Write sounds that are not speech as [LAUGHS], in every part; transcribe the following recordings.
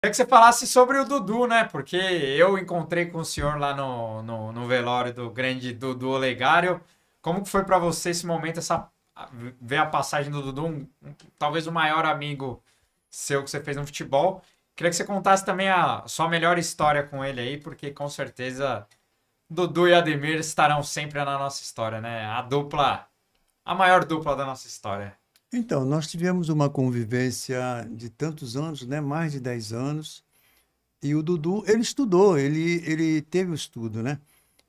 Queria que você falasse sobre o Dudu, né? Porque eu encontrei com o senhor lá no, no, no velório do grande Dudu Olegário. Como que foi para você esse momento, essa ver a passagem do Dudu, um, um, talvez o maior amigo seu que você fez no futebol? Queria que você contasse também a sua melhor história com ele aí, porque com certeza Dudu e Ademir estarão sempre na nossa história, né? A dupla, a maior dupla da nossa história. Então, nós tivemos uma convivência de tantos anos, né? mais de 10 anos. E o Dudu, ele estudou, ele, ele teve o estudo, né?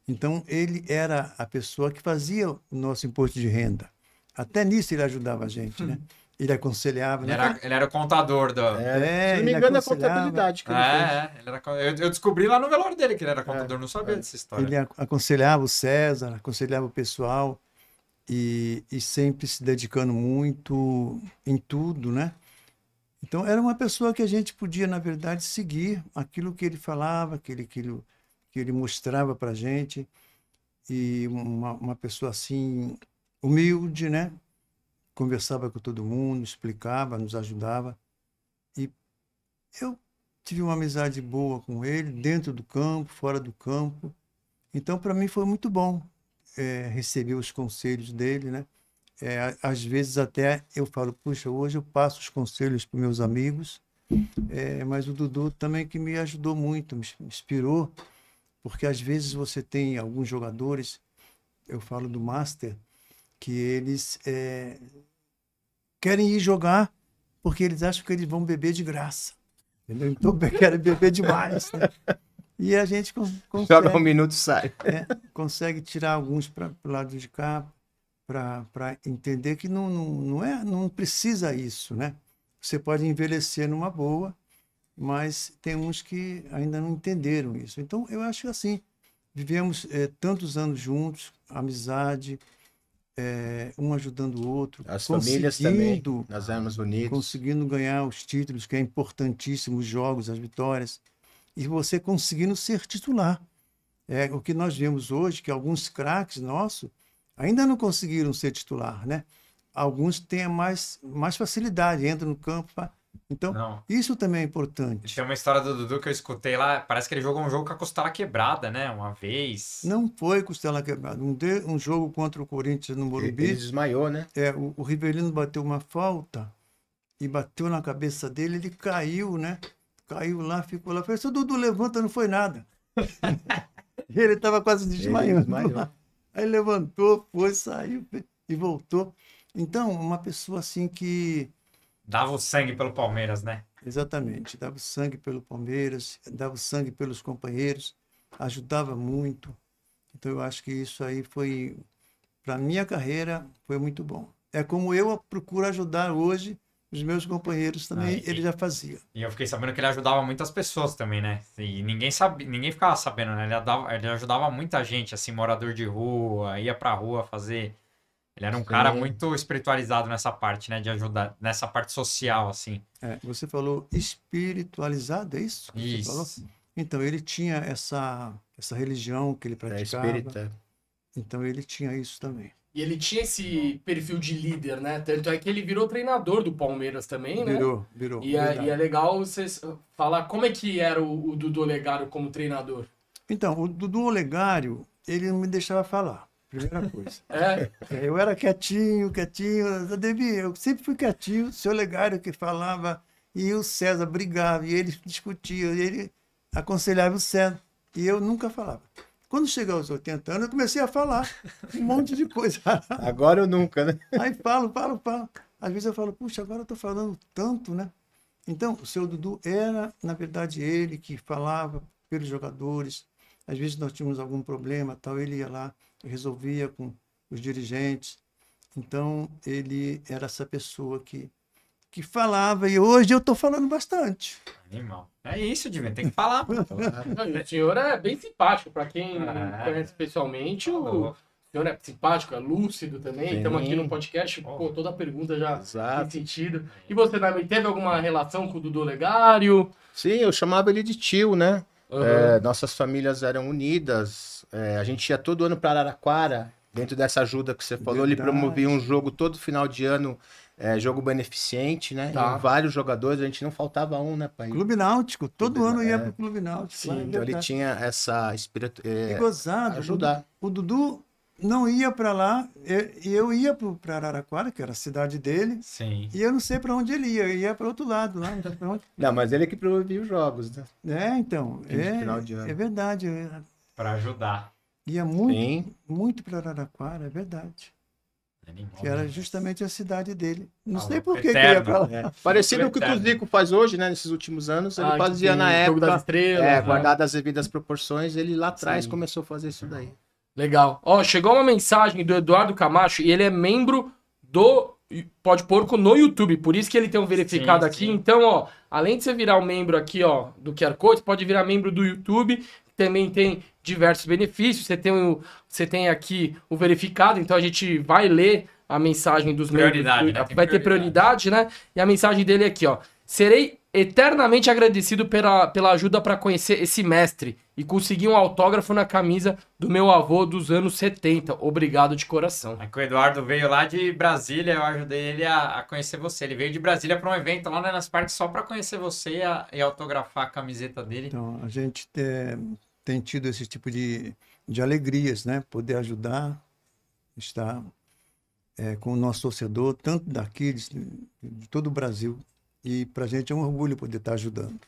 Então, ele era a pessoa que fazia o nosso imposto de renda. Até nisso ele ajudava a gente, né? [LAUGHS] Ele aconselhava. Ele, né? era, ele era o contador da. É, Se não me engano, é a contabilidade que ele é, fez. É, ele era, eu, eu, descobri lá no velório dele que ele era é, contador, é, não sabia é, dessa história. Ele aconselhava o César, aconselhava o pessoal e, e sempre se dedicando muito em tudo, né? Então, era uma pessoa que a gente podia, na verdade, seguir aquilo que ele falava, aquilo, aquilo que ele mostrava para a gente. E uma, uma, pessoa assim, humilde, né? Conversava com todo mundo, explicava, nos ajudava. E eu tive uma amizade boa com ele, dentro do campo, fora do campo. Então, para mim, foi muito bom é, receber os conselhos dele, né? É, às vezes até eu falo, puxa, hoje eu passo os conselhos para meus amigos, é, mas o Dudu também que me ajudou muito, me inspirou, porque às vezes você tem alguns jogadores, eu falo do Master, que eles é, querem ir jogar porque eles acham que eles vão beber de graça. Entendeu? Então [LAUGHS] querem beber demais. Né? E a gente con consegue. Joga um minuto e sai. É, consegue tirar alguns para o lado de cá, para entender que não, não, não, é, não precisa isso, né? Você pode envelhecer numa boa, mas tem uns que ainda não entenderam isso. Então, eu acho que assim, vivemos é, tantos anos juntos, amizade, é, um ajudando o outro. As famílias também, nós éramos unidos. Conseguindo ganhar os títulos, que é importantíssimo, os jogos, as vitórias e você conseguindo ser titular. É o que nós vemos hoje, que alguns craques nossos ainda não conseguiram ser titular, né? Alguns têm mais, mais facilidade, entram no campo. Pra... Então, não. isso também é importante. Tem uma história do Dudu que eu escutei lá, parece que ele jogou um jogo com a costela quebrada, né? Uma vez. Não foi costela quebrada. Um, de, um jogo contra o Corinthians no Morumbi. Ele, desmaiou, né? É, o, o Rivelino bateu uma falta e bateu na cabeça dele, ele caiu, né? Caiu lá, ficou lá. Falei, seu Dudu, levanta, não foi nada. [LAUGHS] ele estava quase desmaiando. Desmaiou. [LAUGHS] Aí levantou, foi, saiu e voltou. Então, uma pessoa assim que. Dava o sangue pelo Palmeiras, né? Exatamente. Dava o sangue pelo Palmeiras, dava o sangue pelos companheiros, ajudava muito. Então, eu acho que isso aí foi. Para minha carreira, foi muito bom. É como eu procuro ajudar hoje os meus companheiros também, ah, e, ele já fazia. E eu fiquei sabendo que ele ajudava muitas pessoas também, né? E ninguém sabia ninguém ficava sabendo, né? Ele, adava, ele ajudava muita gente, assim, morador de rua, ia pra rua fazer. Ele era um Sim. cara muito espiritualizado nessa parte, né? De ajudar, nessa parte social, assim. É, você falou espiritualizado, é isso? isso. Então, ele tinha essa, essa religião que ele é praticava. É espírita. Então, ele tinha isso também. E ele tinha esse perfil de líder, né? Tanto é que ele virou treinador do Palmeiras também, né? Virou, virou. E é, e é legal você falar como é que era o, o Dudu Olegário como treinador. Então, o Dudu Olegário, ele não me deixava falar. Primeira coisa. [LAUGHS] É? é. Eu era quietinho, quietinho. Eu, eu sempre fui quietinho. O seu Olegário que falava e o César brigava e eles discutiam. E ele aconselhava o César. E eu nunca falava. Quando chega aos 80 anos, eu comecei a falar [LAUGHS] um monte de coisa. agora eu nunca, né? Aí falo, falo, falo. Às vezes eu falo, puxa, agora eu estou falando tanto, né? Então, o seu Dudu era, na verdade, ele que falava pelos jogadores. Às vezes nós tínhamos algum problema, tal, ele ia lá, resolvia com os dirigentes. Então, ele era essa pessoa que que falava, e hoje eu estou falando bastante. Animal. É isso, Divino, tem que falar. [LAUGHS] o senhor é bem simpático, para quem é. conhece pessoalmente, o, o senhor é simpático, é lúcido também. Estamos aqui no podcast, pô, toda pergunta já Exato. tem sentido. E você também teve alguma relação com o Dudu Legário? Sim, eu chamava ele de tio, né? Uhum. É, nossas famílias eram unidas. É, a gente ia todo ano para Araraquara, dentro dessa ajuda que você falou. Verdade. Ele promovia um jogo todo final de ano é, jogo beneficente, né? Tá. vários jogadores, a gente não faltava um, né, pai? Clube Náutico, todo Clube, ano ia para é. pro Clube Náutico. Sim, então ele tinha essa espírito. É, e gozado, ajudar. O Dudu não ia para lá, e eu, ia para Araraquara, que era a cidade dele, Sim. e eu não sei para onde ele ia, eu ia para outro lado lá. Não, onde... não, mas ele é que promovia os jogos, né? É, então, é, é verdade. Para ajudar. Ia muito, Sim. muito para Araraquara, é verdade que era né? justamente a cidade dele. Não ah, sei por que ia pra lá. É. [LAUGHS] Parecido com o que o Zico faz hoje, né? Nesses últimos anos. Ele ah, fazia na época. Das estrelas, é, né? guardado as devidas proporções. Ele lá atrás começou a fazer isso daí. Legal. Ó, chegou uma mensagem do Eduardo Camacho e ele é membro do Pode Porco no YouTube, por isso que ele tem um verificado sim, aqui. Sim. Então, ó, além de você virar um membro aqui, ó, do QR Code, pode virar membro do YouTube. Também tem diversos benefícios. Você tem, o, você tem aqui o verificado, então a gente vai ler a mensagem dos prioridade, membros. Né? Vai ter prioridade, né? E a mensagem dele é aqui, ó. Serei eternamente agradecido pela, pela ajuda para conhecer esse mestre e conseguir um autógrafo na camisa do meu avô dos anos 70. Obrigado de coração. É que o Eduardo veio lá de Brasília, eu ajudei ele a, a conhecer você. Ele veio de Brasília para um evento lá né, nas partes só para conhecer você e, a, e, autografar a camiseta dele. Então, a gente tem, tem tido esse tipo de, de alegrias, né? Poder ajudar, estar é, com o nosso torcedor, tanto daqui, de, de todo o Brasil. E para a gente é um orgulho poder estar tá ajudando.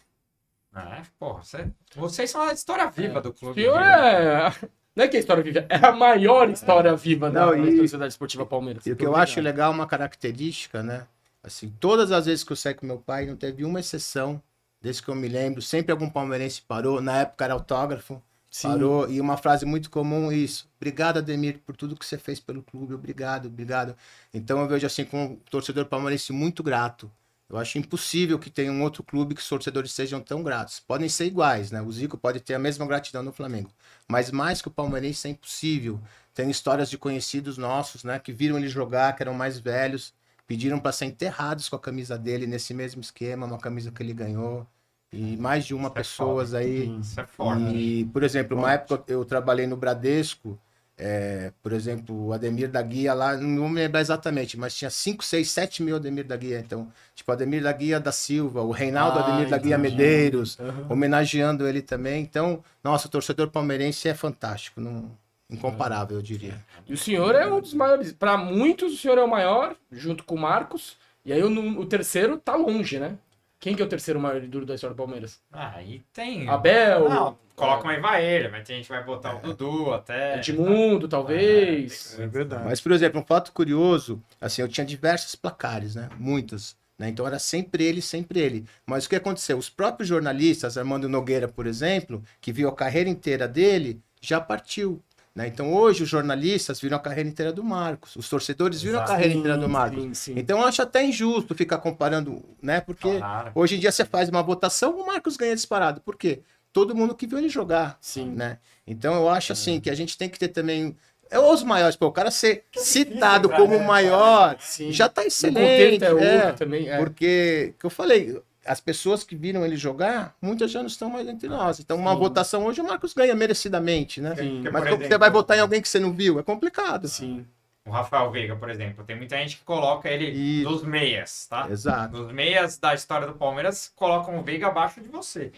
Ah, é, porra, você, vocês são a história viva é. do clube. Né? é. Não é que é história viva, é a maior história viva Não, da, e, da Sociedade Esportiva Palmeiras. E o que eu acho legal é uma característica, né? Assim, todas as vezes que eu saí com meu pai, não teve uma exceção desde que eu me lembro, sempre algum palmeirense parou, na época era autógrafo, Sim. parou, e uma frase muito comum é isso, obrigado Ademir por tudo que você fez pelo clube, obrigado, obrigado. Então eu vejo assim, como um torcedor palmeirense muito grato, eu acho impossível que tenha um outro clube que os torcedores sejam tão gratos. Podem ser iguais, né? O Zico pode ter a mesma gratidão no Flamengo. Mas mais que o palmeirense é impossível. Tem histórias de conhecidos nossos, né? Que viram ele jogar, que eram mais velhos, Pediram para ser enterrados com a camisa dele nesse mesmo esquema, uma camisa que ele ganhou. E é mais de uma Isso pessoas é aí. Isso é forte. E, por exemplo, forte. uma época eu trabalhei no Bradesco, é, por exemplo, o Ademir da Guia lá, não me lembro exatamente, mas tinha 5, 6, 7 mil Ademir da Guia. Então, tipo, Ademir da Guia da Silva, o Reinaldo ah, Ademir da entendi. Guia Medeiros, uhum. homenageando ele também. Então, nossa, o torcedor palmeirense é fantástico. Não, Incomparável, eu diria. É. E o senhor é um dos maiores. Para muitos, o senhor é o maior, junto com o Marcos. E aí o, o terceiro tá longe, né? Quem que é o terceiro maior duro da história do Palmeiras? Ah, aí tem. Abel. Não, coloca uma Ivaeira, mas a gente vai botar é. o Dudu até. Edmundo, tá... talvez. É, é, verdade. Mas, por exemplo, um fato curioso, assim, eu tinha diversos placares, né? Muitas. Né? Então era sempre ele, sempre ele. Mas o que aconteceu? Os próprios jornalistas, Armando Nogueira, por exemplo, que viu a carreira inteira dele, já partiu. Né? Então hoje os jornalistas viram a carreira inteira do Marcos, os torcedores viram Exato. a carreira inteira do Marcos. Sim, sim. Então eu acho até injusto ficar comparando, né? Porque claro. hoje em dia você faz uma votação, o Marcos ganha disparado. Por quê? Todo mundo que viu ele jogar, sim. né? Então eu acho é assim que a gente tem que ter também é os maiores, pô, o cara ser que [LAUGHS] citado difícil, é como tá o maior, já está excelente. O é, né? também, é. Porque, que eu falei, as pessoas que viram ele jogar, muitas já não estão mais entre ah, nós. Então, uma Sim. votação hoje, o Marcos ganha merecidamente, né? Sim. Mas você vai votar em alguém que você não viu? É complicado. Sim. O Rafael Veiga, por exemplo, tem muita gente que coloca ele e... dos meias, tá? Exato. Dos meias da história do Palmeiras, colocam o Veiga abaixo de você.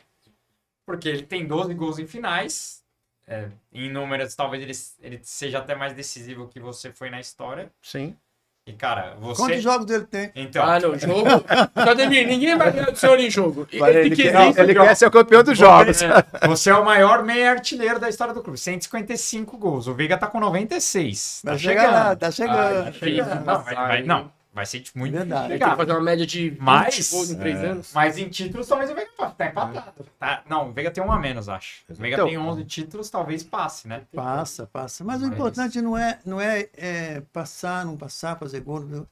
Porque ele tem 12 gols em finais, é, em números, talvez ele, ele seja até mais decisivo que você foi na história. Sim. E, cara, você. Quantos jogos ele tem? Então. Ah, não, jogo. Cademir, ninguém vai ganhar do senhor em jogo. Ele, ele, quer, é ele quer ser o campeão dos é jogos. É. Você é o maior meia artilheiro da história do clube. 155 gols. O Veiga tá com 96. Tá, tá chegando. chegando. Tá chegando. Ai, ah, tá chegando. Não, vai, vai, não. Vai ser tipo, muito Verdade. Legal. Tem que fazer uma média de mais gols em é. anos. Mas em títulos, talvez o Vega tá empatado. É. Tá, não, o tem um a menos, acho. O Vega então, tem 11 títulos, talvez passe, né? Passa, passa. Mas, Mas... o importante não é, não é, é passar, não passar, fazer gol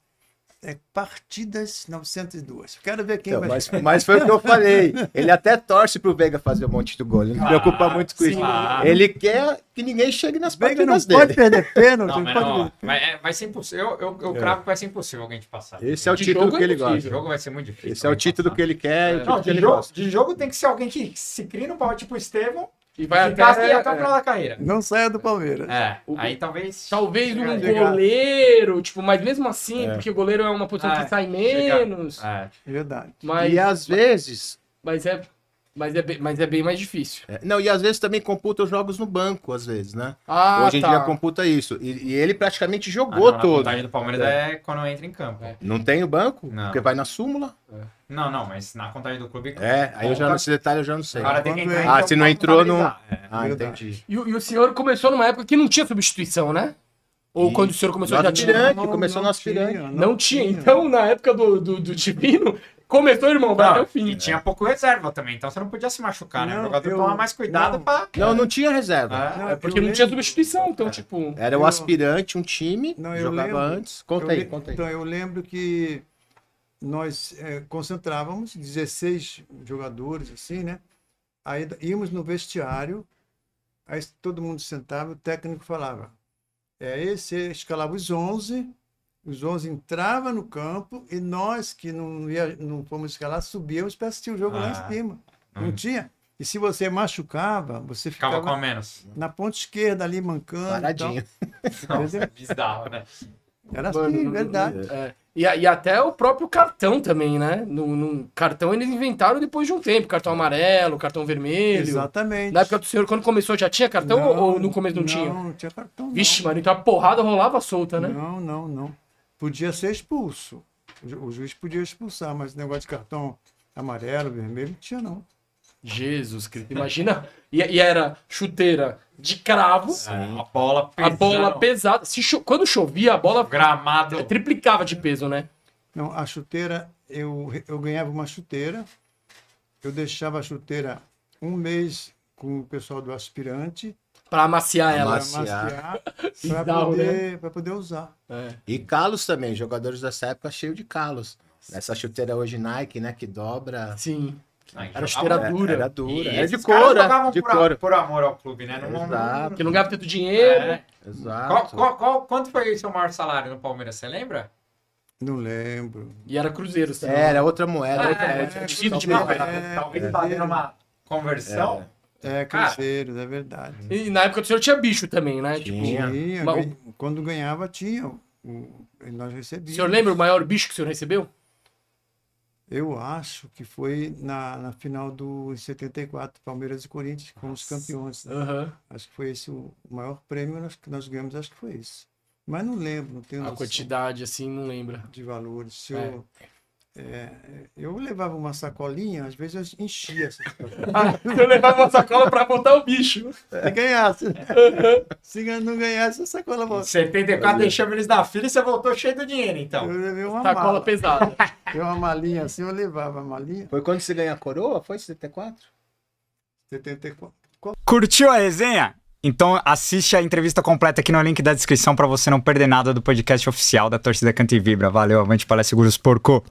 é, partidas 902. Quero ver quem então, vai mas, [LAUGHS] mas foi o que eu falei. Ele até torce para o Veiga fazer um monte de gol. Ele não se ah, preocupa muito com sim, isso. Ele quer que ninguém chegue nas Veiga partidas não dele. Pode perder pênalti. Não, não, pode... não. Mas é, vai ser impossível. Eu, eu, eu é. cravo que vai ser impossível alguém te passar. Esse é o de título que é ele gosta. O jogo vai ser muito difícil. Esse é o título passar. que ele quer. É. Não, de, jogo, gosta. de jogo tem que ser alguém que se crie no pau, tipo o Estevão, e vai até, até, até o final da carreira. Não saia do Palmeiras. É, o... aí talvez. Talvez um goleiro, tipo, mas mesmo assim, é. porque o goleiro é uma posição ah, que sai menos. É. é. Verdade. Mas, e às vezes. Mas é. Mas é, bem, mas é bem mais difícil. É, não, e às vezes também computa os jogos no banco, às vezes, né? Ah, Hoje em tá. dia computa isso. E, e ele praticamente jogou ah, não, todo. A contagem do Palmeiras é, é quando entra em campo. É. Não tem o banco? Não. Porque vai na súmula. É. Não, não, mas na contagem do clube. É, aí eu já, nesse detalhe eu já não sei. tem que entrar, ah, se não entrou, no Ah, é, é entendi. E, e o senhor começou numa época que não tinha substituição, né? Ou e... quando o senhor começou no já tinha? começou nas no aspirante. não, não tinha. tinha. Então, na época do, do, do Divino, Começou, irmão, vai até o fim. E tinha pouco reserva também, então você não podia se machucar, né? não, né? O jogador eu... toma mais cuidado não, pra. Não, não tinha reserva. Ah, não, é porque não lembro. tinha substituição, então, é. tipo. Era o um aspirante, um time, não, jogava lembro, antes. Conta aí, conta aí. Então, eu lembro que nós é, concentrávamos 16 jogadores, assim, né? Aí íamos no vestiário, aí todo mundo sentava, o técnico falava. É esse, escalava os 11 os 11 entrava no campo e nós que não, ia, não fomos escalar subíamos para assistir o jogo ah. lá em ah. cima. Não hum. tinha. E se você machucava, você ficava, ficava com menos. na ponta esquerda ali, mancando. Paradinho. [LAUGHS] Então. bizarro, né? Era assim, Mano, é verdade. É. é. E, e, até o próprio cartão também, né? No, no, cartão eles inventaram depois de um tempo. Cartão amarelo, cartão vermelho. Exatamente. Na época do senhor, quando começou, já tinha cartão não, ou no começo não, não tinha? Não, não tinha cartão. Não. Vixe, mano, então a porrada rolava solta, né? Não, não, não podia ser expulso. O juiz podia expulsar, mas negócio de cartão amarelo, vermelho, não tinha não. Jesus Cristo, imagina. E, e era chuteira de cravo. Sim. A bola pesada. A bola pesada. Se cho... Quando chovia, a bola. Gramado. É, triplicava de peso, né? Não, a chuteira, eu, eu ganhava uma chuteira, eu deixava a chuteira um mês com o pessoal do aspirante, Pra amaciar ela. Amaciar. [LAUGHS] Pra, né? poder, né? pra poder usar. É. E calos também, jogadores dessa época cheio de calos. Essa chuteira hoje Nike, né? Que dobra. Sim. era chuteira dura. Era, dura. era de couro. Né? de por, couro. por amor ao clube, né? Não, Exato. Que não ganhava tanto dinheiro. É. Exato. Qual, qual, qual, quanto foi o seu maior salário no Palmeiras? Você lembra? Não lembro. E era Cruzeiro, sabe? Era outra moeda. Ah, outra é, moeda. É, é, é, talvez, talvez é. fazendo uma conversão. É, cruzeiros, é verdade. E na época do senhor tinha bicho também, né? Tinha. Tipo, tinha. Uma... Quando ganhava, tinha. O... Nós recebíamos. O senhor lembra o maior bicho que o senhor recebeu? Eu acho que foi na, na final do 74, Palmeiras e Corinthians, com os campeões. Né? Uhum. Acho que foi esse o maior prêmio que nós ganhamos, acho que foi isso. Mas não lembro, não tenho A quantidade, assim, não lembra. De valores. Se é. eu, é, é, eu levava uma sacolinha, às vezes eu enchia essa [LAUGHS] ah, eu levava uma sacola para botar o bicho. Se ganhasse. Se não ganhasse, a sacola voltava. Em 74 deixamos eles na fila e você voltou cheio do dinheiro, então. Eu levei uma sacola mala. pesada. [LAUGHS] Eu uma malinha assim, eu levava a malinha. Foi quando você ganhou a coroa? Foi 74? 74. Curtiu a resenha? Então assiste a entrevista completa aqui no link da descrição para você não perder nada do podcast oficial da Torcida Canta e Vibra. Valeu, avante para seguros porco.